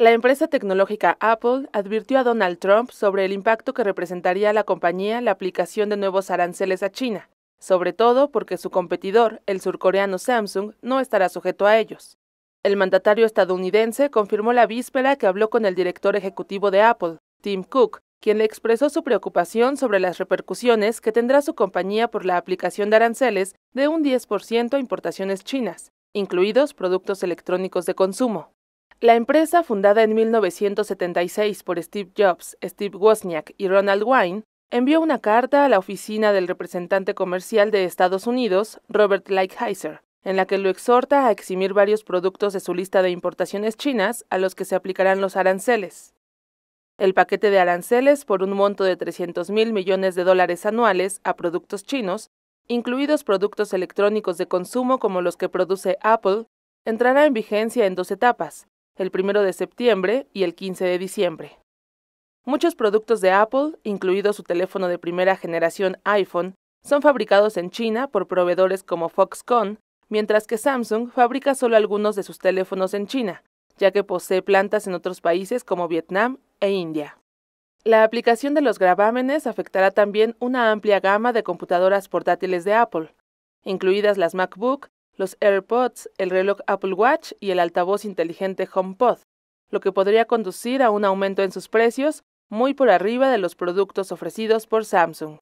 La empresa tecnológica Apple advirtió a Donald Trump sobre el impacto que representaría a la compañía la aplicación de nuevos aranceles a China, sobre todo porque su competidor, el surcoreano Samsung, no estará sujeto a ellos. El mandatario estadounidense confirmó la víspera que habló con el director ejecutivo de Apple, Tim Cook, quien le expresó su preocupación sobre las repercusiones que tendrá su compañía por la aplicación de aranceles de un 10% a importaciones chinas, incluidos productos electrónicos de consumo. La empresa, fundada en 1976 por Steve Jobs, Steve Wozniak y Ronald Wine, envió una carta a la oficina del representante comercial de Estados Unidos, Robert Lighthizer, en la que lo exhorta a eximir varios productos de su lista de importaciones chinas a los que se aplicarán los aranceles. El paquete de aranceles por un monto de 300 mil millones de dólares anuales a productos chinos, incluidos productos electrónicos de consumo como los que produce Apple, entrará en vigencia en dos etapas, el 1 de septiembre y el 15 de diciembre. Muchos productos de Apple, incluido su teléfono de primera generación iPhone, son fabricados en China por proveedores como Foxconn, mientras que Samsung fabrica solo algunos de sus teléfonos en China, ya que posee plantas en otros países como Vietnam e India. La aplicación de los gravámenes afectará también una amplia gama de computadoras portátiles de Apple, incluidas las MacBook, los AirPods, el reloj Apple Watch y el altavoz inteligente HomePod, lo que podría conducir a un aumento en sus precios muy por arriba de los productos ofrecidos por Samsung.